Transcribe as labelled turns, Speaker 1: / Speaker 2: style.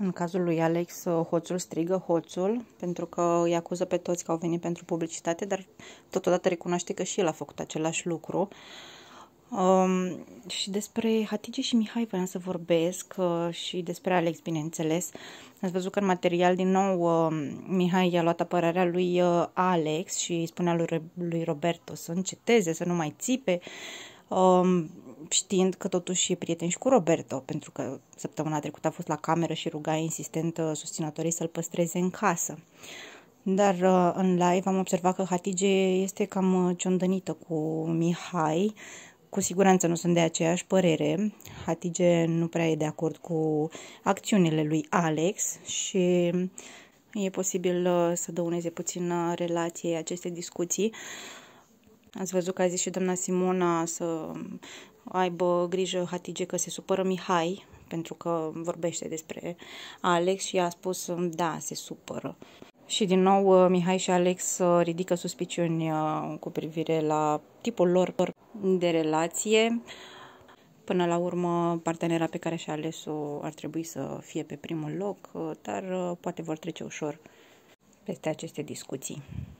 Speaker 1: În cazul lui Alex, hoțul strigă hoțul, pentru că îi acuză pe toți că au venit pentru publicitate, dar totodată recunoaște că și el a făcut același lucru. Um, și despre Hatice și Mihai voiam să vorbesc uh, și despre Alex, bineînțeles. Ați văzut că în material, din nou, uh, Mihai i-a luat apărarea lui uh, Alex și îi spunea lui, lui Roberto să înceteze, să nu mai țipe. Uh, Um, știind că totuși e prieten și cu Roberto, pentru că săptămâna trecută a fost la cameră și ruga insistent uh, susținătorii să-l păstreze în casă. Dar uh, în live am observat că Hatige este cam uh, ciondănită cu Mihai, cu siguranță nu sunt de aceeași părere. Hatige nu prea e de acord cu acțiunile lui Alex și e posibil să dăuneze puțin relației aceste discuții. Uh, Ați văzut că a zis și doamna Simona să aibă grijă Hatige că se supără Mihai, pentru că vorbește despre Alex și a spus da, se supără. Și din nou uh, Mihai și Alex uh, ridică suspiciuni uh, cu privire la tipul lor de relație. Până la urmă, partenera pe care și-a ales-o ar trebui să fie pe primul loc, dar poate vor trece ușor peste aceste discuții.